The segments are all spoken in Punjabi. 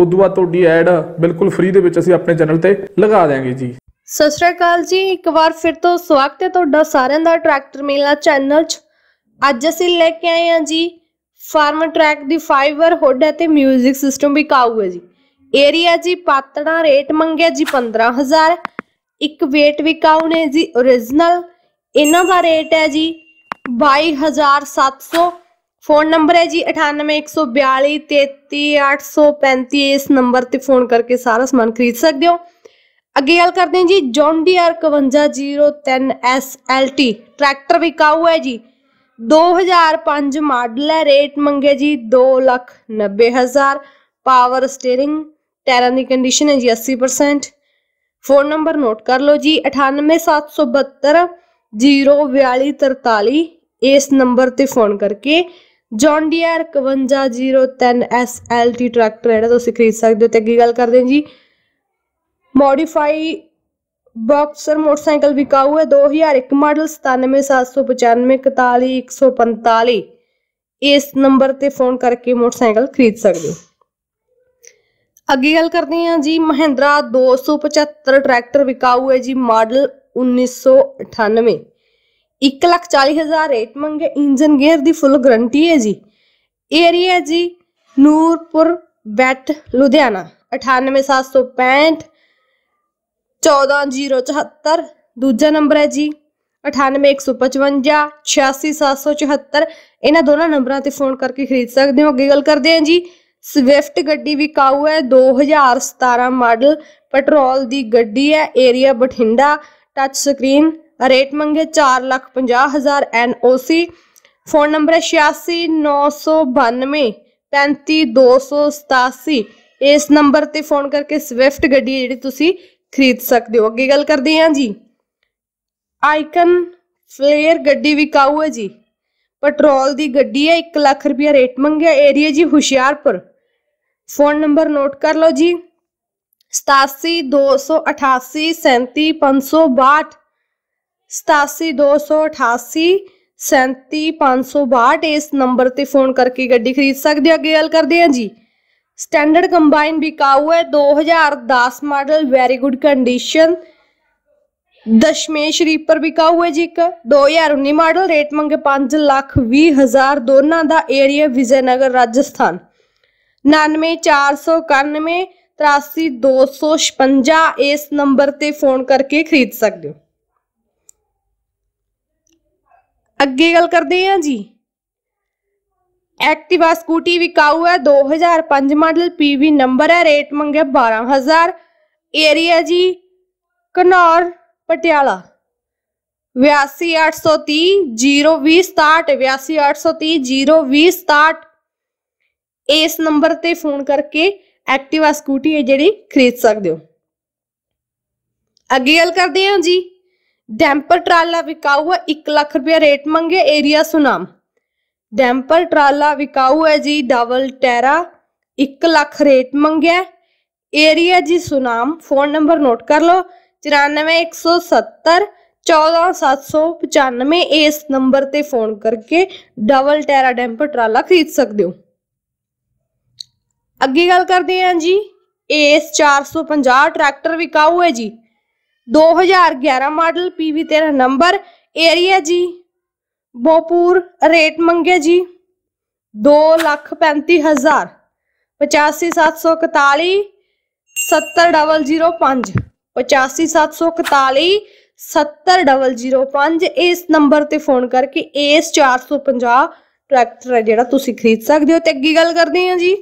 ਉਦੋਂ ਬਾਅਦ ਤੁਹਾਡੀ ਐਡ ਬਿਲਕੁਲ ਫ੍ਰੀ ਦੇ ਵਿੱਚ ਅਸੀਂ ਆਪਣੇ ਚੈਨਲ ਤੇ ਲਗਾ ਦੇਾਂਗੇ ਜੀ ਸਤਿ ਸ਼੍ਰੀ ਅਕਾਲ ਜੀ ਇੱਕ ਵਾਰ ਫਿਰ ਤੋਂ ਸਵਾਗਤ ਹੈ ਤੁਹਾਡਾ ਸਾਰਿਆਂ ਦਾ ਟਰੈਕਟਰ ਮੇਲਾ ਚੈਨਲ 'ਚ ਅੱਜ ਅਸੀਂ ਲੈ ਕੇ ਆਏ ਹਾਂ ਜੀ ਫਾਰਮ ਟਰੈਕ ਦੀ ਫਾਈਬਰ ਹੁੱਡ ਅਤੇ 뮤직 ਸਿਸਟਮ ਵੀ ਕਾਊ ਹੈ ਜੀ ਏਰੀਆ ਜੀ ਪਾਤੜਾ ਰੇਟ ਮੰਗਿਆ ਜੀ 15000 ਇੱਕ weight ਵੀ ਕਾਊ ਨੇ ਜੀ origignal ਇਹਨਾਂ ਦਾ ਰੇਟ ਹੈ ਜੀ 22700 ਫੋਨ ਨੰਬਰ ਹੈ ਜੀ 9814233835 ਇਸ ਨੰਬਰ ਤੇ ਫੋਨ ਕਰਕੇ ਸਾਰਾ ਸਮਾਨ ਖਰੀਦ ਸਕਦੇ ਹੋ ਅੱਗੇ ਗੱਲ ਕਰਦੇ ਹਾਂ ਜੀ ਜੌਨ ਡੀਆਰ 5103 SLT ਟਰੈਕਟਰ ਵਿਕਾਊ ਹੈ ਜੀ 2005 ਮਾਡਲ ਹੈ ਰੇਟ ਮੰਗੇ ਜੀ 290000 ਪਾਵਰ ਸਟੀering ਟਾਇਰਾਂ ਦੀ ਕੰਡੀਸ਼ਨ ਹੈ ਜੀ 80% ਫੋਨ ਨੰਬਰ ਨੋਟ ਕਰ ਲਓ ਜੀ 98772 ਇਸ ਨੰਬਰ ਤੇ ਫੋਨ ਕਰਕੇ ਜੌਨ ਡੀਅਰ 5103 SLT ਟਰੈਕਟਰ ਜਿਹੜਾ ਤੁਸੀਂ ਖਰੀਦ ਸਕਦੇ ਹੋ ਤੇ ਅੱਗੇ ਗੱਲ ਕਰਦੇ ਹਾਂ ਜੀ ਮੋਡੀਫਾਈ ਬਾਕਸਰ ਮੋਟਰਸਾਈਕਲ ਵਿਕਾਊ ਹੈ 2001 ਮਾਡਲ 9779941145 ਇਸ ਨੰਬਰ ਤੇ ਫੋਨ ਕਰਕੇ ਮੋਟਰਸਾਈਕਲ ਖਰੀਦ ਸਕਦੇ ਹੋ ਅੱਗੇ ਗੱਲ ਕਰਦੇ ਹਾਂ ਜੀ ਮਹਿੰਦਰਾ 275 ਟਰੈਕਟਰ ਵਿਕਾਊ ਹੈ ਜੀ ਮਾਡਲ 1998 140000 ਰੇਟ ਮੰਗੇ ਇੰਜਨ ਗੇਅਰ ਦੀ ਫੁੱਲ ਗਰੰਟੀ ਹੈ ਜੀ ਏਰੀਆ ਜੀ ਨੂਰਪੁਰ ਬੈਟ ਲੁਧਿਆਣਾ 98765 14074 ਦੂਜਾ ਨੰਬਰ ਹੈ ਜੀ 98155 86774 ਇਹਨਾਂ ਦੋਨਾਂ ਨੰਬਰਾਂ ਤੇ ਫੋਨ ਕਰਕੇ ਖਰੀਦ ਸਕਦੇ ਹੋ ਅੱਗੇ ਗੱਲ ਕਰਦੇ ਹਾਂ ਜੀ ਸਵਿਫਟ ਗੱਡੀ ਵਿਕਾਊ ਹੈ 2017 ਮਾਡਲ ਪੈਟਰੋਲ ਦੀ ਗੱਡੀ ਹੈ area Bathinda touch screen rate ਮੰਗੇ 4 ਲੱਖ 50 ਹਜ਼ਾਰ ਐਨਓਸੀ ਫੋਨ ਨੰਬਰ 86992 35287 ਇਸ ਨੰਬਰ ਤੇ ਫੋਨ ਕਰਕੇ ਸਵਿਫਟ ਗੱਡੀ ਜਿਹੜੀ ਤੁਸੀਂ ਖਰੀਦ ਸਕਦੇ ਹੋ ਅੱਗੇ ਗੱਲ ਕਰਦੇ ਹਾਂ ਜੀ ਆਈਕਨ ਫਲੇਅਰ ਗੱਡੀ ਵਿਕਾਊ ਹੈ ਜੀ ਪੈਟਰੋਲ ਦੀ ਗੱਡੀ ਹੈ 1 ਲੱਖ ਰੁਪਿਆ ਰੇਟ ਮੰਗਿਆ ਏਰੀਆ ਜੀ ਹੁਸ਼ਿਆਰਪੁਰ ਫੋਨ ਨੰਬਰ ਨੋਟ ਕਰ ਲਓ ਜੀ 8728837562 सतासी दो सौ अठासी सैंती पांच सौ बाहठ इस नंबर पर फोन करके ग्डी खरीद सकते अगे गल करते हैं जी स्टैंडर्ड कंबाइन बिकाऊ है दो हज़ार दस model very good condition Dashmesh reaper बिकाऊ है जी एक दो हज़ार उन्नी मॉडल रेट मंगे पांच लाख भी हज़ार दोनों का एरिया विजयनगर राजस्थान नानवे चार सौ कानवे तिरासी दो सौ छपंजा इस नंबर पर फोन करके खरीद सकते हो ਅੱਗੇ ਗੱਲ ਕਰਦੇ ਹਾਂ ਜੀ ਐਕਟਿਵਾ ਸਕੂਟੀ ਵਿਕਾਊ ਹੈ 2005 ਮਾਡਲ ਪੀਵੀ ਨੰਬਰ ਹੈ ਰੇਟ ਮੰਗਿਆ 12000 ਏਰੀਆ ਜੀ ਕਨੌਰ ਪਟਿਆਲਾ 82830 0267 ਇਸ ਨੰਬਰ ਤੇ ਫੋਨ ਕਰਕੇ ਐਕਟਿਵਾ ਸਕੂਟੀ ਹੈ ਜਿਹੜੀ ਖਰੀਦ ਸਕਦੇ ਹੋ ਅੱਗੇ ਗੱਲ ਕਰਦੇ ਹਾਂ ਜੀ डैम्पर ट्राला बिकाऊ है एक लाख रुपया रेट मंगे एरिया सुनाम डैम्पर ट्राला बिकाऊ है जी डबल टैरा एक लाख रेट मंगे एरिया जी सुनाम फोन नंबर नोट कर लो ਚੁਰਾਨਵੇਂ 170 14795 ਇਸ ਨੰਬਰ ਤੇ ਫੋਨ ਕਰਕੇ ਡਬਲ ਟੈਰਾ ਡੈਂਪਰ ਟਰਾਲਾ ਖਰੀਦ ਸਕਦੇ ਹੋ ਅੱਗੇ ਗੱਲ ਕਰਦੇ ਹਾਂ ਜੀ AS 450 ਟਰੈਕਟਰ ਵਿਕਾਊ ਹੈ ਜੀ 2011 ਮਾਡਲ PV13 ਨੰਬਰ ਏਰੀਆ ਜੀ ਬੋਪੂਰ ਰੇਟ ਮੰਗੇ ਜੀ 2 85741 70005 85741 70005 ਇਸ ਨੰਬਰ ਤੇ ਫੋਨ ਕਰਕੇ ਇਸ 450 ਟਰੈਕਟਰ ਹੈ ਜਿਹੜਾ ਤੁਸੀਂ ਖਰੀਦ ਸਕਦੇ ਹੋ ਤੇ ਅੱਗੇ ਗੱਲ ਕਰਦੇ ਹਾਂ ਜੀ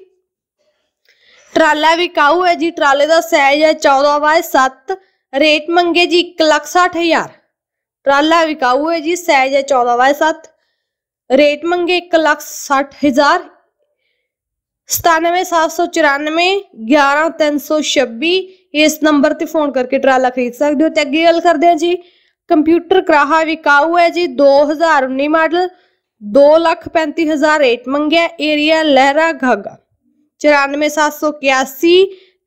ਟਰਾਲਾ ਵੀ ਕਾਉ ਹੈ ਜੀ ਟਰਾਲੇ ਦਾ ਸਾਈਜ਼ ਹੈ 14 ਬਾਏ 7 रेट मंगे जी एक लाख साठ हजार ट्राला विकाऊ है जी सैज है चौदह बाय सात रेट मंगे एक लख साठ हजार सतानवे सात सौ चौरानवे ग्यारह तीन सौ छब्बी इस नंबर से फोन करके ट्राला खरीद सकते हो तो अगे गल करते हैं जी कंप्यूटर कराहा विकाऊ है जी दो हजार उन्नी मॉडल दो लख पैंती हजार रेट मंगया एरिया लहरा घागा चौरानवे सात सौ इक्यासी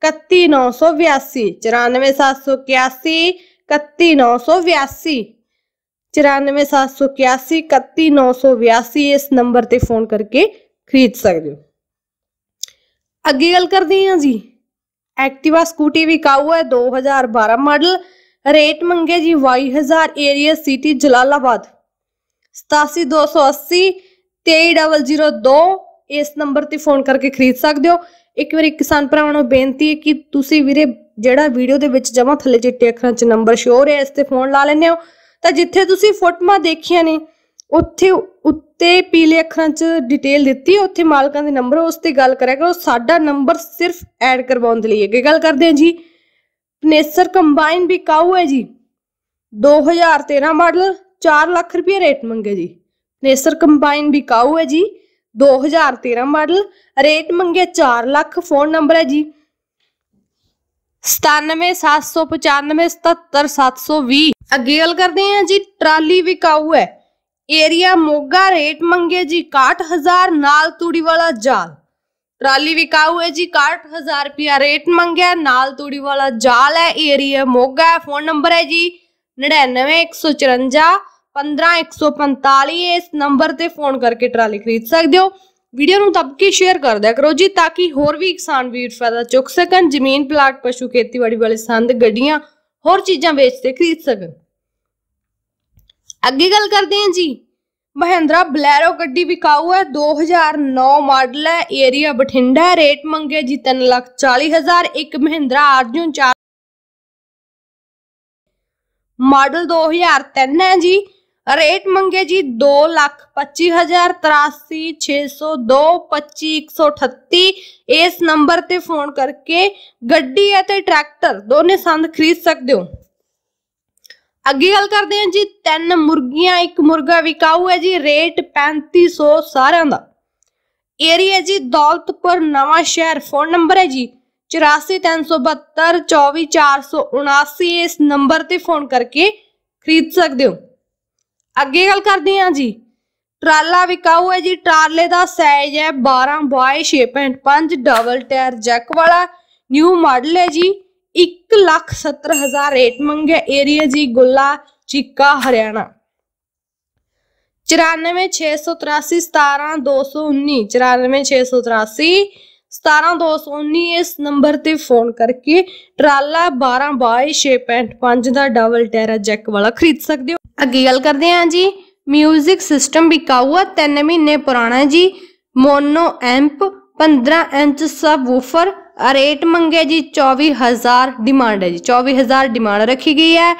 31982 94781 31982 94781 31982 ਇਸ ਨੰਬਰ ਤੇ ਫੋਨ ਕਰਕੇ ਖਰੀਦ ਸਕਦੇ ਹੋ ਅੱਗੇ ਗੱਲ ਕਰਦੇ ਹਾਂ ਜੀ ਐਕਟਿਵਾ ਸਕੂਟੀ ਵੀ ਵਿਕਾਊ ਹੈ 2012 ਮਾਡਲ ਰੇਟ ਮੰਗੇ ਜੀ 21000 ਏਰੀਆ ਸਿਟੀ ਜਲਾਲਾਬਾਦ 87280 23002 ਇਸ ਨੰਬਰ ਤੇ ਫੋਨ ਕਰਕੇ ਖਰੀਦ ਸਕਦੇ ਹੋ ਇੱਕ ਵਾਰੀ ਕਿਸਾਨ ਭਰਾਵਾਂ ਨੂੰ ਬੇਨਤੀ ਹੈ ਕਿ ਤੁਸੀਂ ਵੀਰੇ ਜਿਹੜਾ ਵੀਡੀਓ ਦੇ ਵਿੱਚ ਜਮਾ ਥੱਲੇ ਚਿੱਟੇ ਅੱਖਰਾਂ 'ਚ ਨੰਬਰ ਸ਼ੋਅ ਰਿਹਾ ਇਸ ਤੇ ਫੋਨ ਲਾ ਲੈਨੇ ਹੋ ਤਾਂ ਜਿੱਥੇ ਤੁਸੀਂ ਫੋਟੋਆਂ ਦੇਖੀਆਂ ਨੇ ਉੱਥੇ ਉੱਤੇ ਪੀਲੇ ਅੱਖਰਾਂ 'ਚ ਡਿਟੇਲ ਦਿੱਤੀ ਹੈ ਉੱਥੇ ਮਾਲਕਾਂ ਦੇ ਨੰਬਰ ਉਸ ਤੇ ਗੱਲ ਕਰਿਆ ਕਰੋ ਸਾਡਾ ਨੰਬਰ ਸਿਰਫ ਐਡ ਕਰਵਾਉਣ ਦੇ ਲਈ ਅੱਗੇ ਗੱਲ ਕਰਦੇ ਹਾਂ ਜੀ ਪਨੇਸਰ ਕੰਬਾਈਨ ਵੀ ਕਾਊ ਹੈ ਜੀ 2013 ਮਾਡਲ 4 ਲੱਖ ਰੁਪਏ ਰੇਟ ਮੰਗੇ ਜੀ ਪਨੇਸਰ ਕੰਬਾਈਨ ਵੀ ਕਾਊ ਹੈ ਜੀ 2013 ਮਾਡਲ ਰੇਟ ਮੰਗੇ 4 ਲੱਖ ਫੋਨ ਨੰਬਰ ਹੈ ਜੀ 9779577720 ਅੱਗੇ ਗੱਲ ਕਰਦੇ ਹਾਂ ਜੀ ਟਰਾਲੀ ਵਿਕਾਊ ਹੈ ਏਰੀਆ ਮੋਗਾ ਰੇਟ ਮੰਗੇ ਜੀ 61000 ਨਾਲ ਤੂੜੀ ਵਾਲਾ ਜਾਲ ਟਰਾਲੀ ਵਿਕਾਊ ਹੈ ਜੀ 61000 ਰੁਪਿਆ ਰੇਟ ਮੰਗਿਆ ਨਾਲ ਤੂੜੀ ਵਾਲਾ ਜਾਲ ਹੈ ਏਰੀਆ ਮੋਗਾ ਫੋਨ ਨੰਬਰ ਹੈ ਜੀ 99154 15145 ਇਸ ਨੰਬਰ ਤੇ ਫੋਨ ਕਰਕੇ ਟਰਾਲੀ ਖਰੀਦ ਸਕਦੇ ਹੋ ਵੀਡੀਓ ਨੂੰ ਤਬਕੀ ਸ਼ੇਅਰ ਕਰ ਦਿਆ ਕਰੋ ਜੀ ਤਾਂ ਕਿ ਹੋਰ ਵੀ ਕਿਸਾਨ ਵੀਰ ਫਾਇਦਾ ਚੁੱਕ ਸਕਣ ਜ਼ਮੀਨ ਪਲਾਟ ਪਸ਼ੂ ਖੇਤੀਬਾੜੀ ਵਾਲੇ ਸੰਦ ਗੱਡੀਆਂ ਹੋਰ ਚੀਜ਼ਾਂ ਵੇਚ ਤੇ ਖਰੀਦ ਸਕਣ ਅੱਗੇ ਗੱਲ ਕਰਦੇ ਹਾਂ ਜੀ ਮਹਿੰਦਰਾ ਬਲੈਰੋ ਗੱਡੀ ਵਿਕਾਊ ਹੈ 2009 ਮਾਡਲ ਹੈ ਏਰੀਆ ਬਠਿੰਡਾ ਰੇਟ ਮੰਗੇ ਜੀ 3,40,000 ਇੱਕ ਮਹਿੰਦਰਾ ਆਰਜੂਨ 4 ਮਾਡਲ 2003 ਹੈ ਜੀ ਰੇਟ ਮੰਗੇ ਜੀ 2 ਇਸ ਨੰਬਰ ਤੇ ਫੋਨ ਕਰਕੇ ਗੱਡੀ ਅਤੇ ਟਰੈਕਟਰ ਦੋਨੇ ਸੰਦ ਖਰੀਦ ਸਕਦੇ ਹੋ ਅੱਗੇ ਗੱਲ ਕਰਦੇ ਹਾਂ ਜੀ ਤਿੰਨ ਮੁਰਗੀਆਂ ਇੱਕ ਮੁਰਗਾ ਵਿਕਾਊ ਹੈ ਜੀ ਰੇਟ 3500 ਸਾਰਿਆਂ ਦਾ ਏਰੀਆ ਜੀ ਦੌਲਤਪੁਰ ਨਵਾਂ ਸ਼ਹਿਰ ਫੋਨ ਨੰਬਰ ਹੈ ਜੀ 8437242479 ਇਸ ਨੰਬਰ ਤੇ ਫੋਨ ਕਰਕੇ ਖਰੀਦ ਸਕਦੇ ਹੋ ਅੱਗੇ ਗੱਲ ਕਰਦੇ ਹਾਂ ਜੀ ਟਰਾਲਾ ਵਿਕਾਊ ਹੈ ਜੀ ਟਰਾਲੇ ਦਾ ਸਾਈਜ਼ ਹੈ 12 ਬਾਏ 6.5 ਡਬਲ ਟਾਇਰ ਜੈਕ ਵਾਲਾ ਨਿਊ ਮਾਡਲ ਹੈ ਜੀ 170000 ਰੇਟ ਮੰਗਿਆ ਏਰੀਆ ਜੀ ਗੁੱਲਾ ਚਿੱਕਾ ਹਰਿਆਣਾ 94683 17219 94683 17219 ਇਸ ਨੰਬਰ ਤੇ ਫੋਨ ਕਰਕੇ ਟਰਾਲਾ 12 ਦਾ ਡਬਲ ਟੈਰਾ ਜੈਕ ਵਾਲਾ ਖਰੀਦ ਸਕਦੇ ਹੋ ਅੱਗੇ ਗੱਲ ਕਰਦੇ ਹਾਂ ਜੀ ਮਿਊਜ਼ਿਕ ਸਿਸਟਮ ਵਿਕਾਊ ਆ 3 ਮਹੀਨੇ ਪੁਰਾਣਾ ਜੀ mono amp 15 inch woofer rate ਮੰਗਿਆ ਜੀ 24000 ਡਿਮਾਂਡ ਹੈ ਜੀ 24000 ਡਿਮਾਂਡ ਰੱਖੀ ਗਈ ਹੈ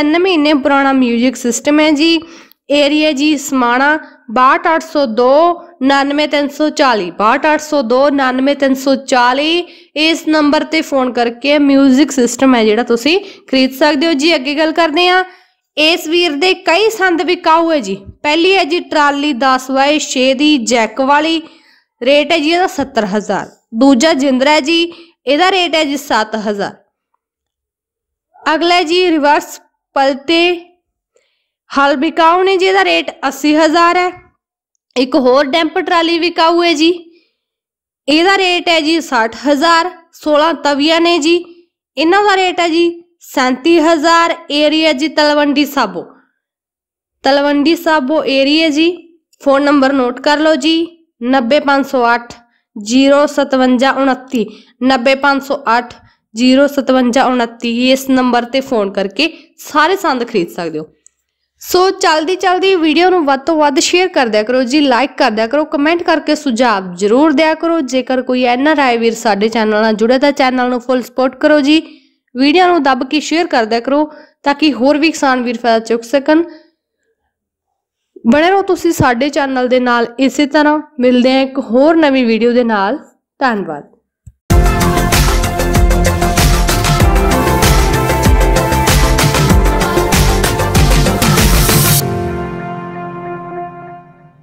3 ਮਹੀਨੇ ਪੁਰਾਣਾ ਮਿਊਜ਼ਿਕ ਸਿਸਟਮ ਹੈ ਜੀ ਏਰੀਆ ਜੀ ਸਮਾਣਾ 62802 99340 62802 ਇਸ ਨੰਬਰ ਤੇ ਫੋਨ ਕਰਕੇ 뮤직 ਸਿਸਟਮ ਹੈ ਜਿਹੜਾ ਤੁਸੀਂ ਖਰੀਦ ਸਕਦੇ ਹੋ ਜੀ ਅੱਗੇ ਗੱਲ ਕਰਦੇ ਆ ਇਸ ਵੀਰ ਦੇ ਕਈ ਸੰਦ ਵਿਕਾਊ ਹੈ ਜੀ ਪਹਿਲੀ ਹੈ ਜੀ ਟਰਾਲੀ 10 ਵਾਏ 6 ਦੀ ਜੈਕ ਵਾਲੀ ਰੇਟ ਹੈ ਜੀ ਇਹਦਾ 70000 ਦੂਜਾ ਜਿੰਦਰਾ ਜੀ ਇਹਦਾ ਰੇਟ ਹੈ ਜੀ 7000 ਅਗਲਾ ਜੀ ਰਿਵਰਸ ਪਲਤੇ ਹਲ ਵਿਕਾਉ ਨੇ ਜੀ ਇਹਦਾ ਰੇਟ 80000 ਹੈ ਇੱਕ ਹੋਰ ਡੈਂਪ ਟਰਾਲੀ ਵਿਕਾਉ ਹੈ ਜੀ ਇਹਦਾ ਰੇਟ ਹੈ ਜੀ 60000 16 ਤਵੀਆਂ ਨੇ ਜੀ ਇਹਨਾਂ ਦਾ ਰੇਟ ਹੈ ਜੀ 37000 ਏਰੀਆ ਜੀ ਤਲਵੰਡੀ ਸਾਬੋ ਤਲਵੰਡੀ ਸਾਬੋ ਏਰੀਆ ਜੀ ਫੋਨ ਨੰਬਰ ਨੋਟ ਕਰ ਲਓ ਜੀ 90508 05729 90508 05729 ਇਸ ਨੰਬਰ ਤੇ ਫੋਨ ਕਰਕੇ ਸਾਰੇ ਸੰਦ ਖਰੀਦ ਸਕਦੇ ਹੋ ਸੋ ਚਲਦੀ ਚਲਦੀ ਵੀਡੀਓ ਨੂੰ ਵੱਧ ਤੋਂ ਵੱਧ ਸ਼ੇਅਰ ਕਰ ਦਿਆ ਕਰੋ ਜੀ ਲਾਈਕ ਕਰ ਦਿਆ ਕਰੋ ਕਮੈਂਟ ਕਰਕੇ ਸੁਝਾਅ ਜ਼ਰੂਰ ਦਿਆ ਕਰੋ ਜੇਕਰ ਕੋਈ ਐਨਆਰ ਆਈ ਵੀਰ ਸਾਡੇ ਚੈਨਲ ਨਾਲ ਜੁੜੇ ਤਾਂ ਚੈਨਲ ਨੂੰ ਫੁੱਲ ਸਪੋਰਟ ਕਰੋ ਜੀ ਵੀਡੀਓ ਨੂੰ ਦੱਬ ਕੇ ਸ਼ੇਅਰ ਕਰ ਦਿਆ ਕਰੋ ਤਾਂ ਕਿ ਹੋਰ ਵੀ ਕਿਸਾਨ ਵੀਰ ਫਾਇਦਾ ਚੁੱਕ ਸਕਣ ਬਣੇ ਰਹੋ ਤੁਸੀਂ ਸਾਡੇ ਚੈਨਲ ਦੇ ਨਾਲ ਇਸੇ ਤਰ੍ਹਾਂ ਮਿਲਦੇ ਹਾਂ ਇੱਕ ਹੋਰ ਨਵੀਂ ਵੀਡੀਓ ਦੇ ਨਾਲ ਧੰਨਵਾਦ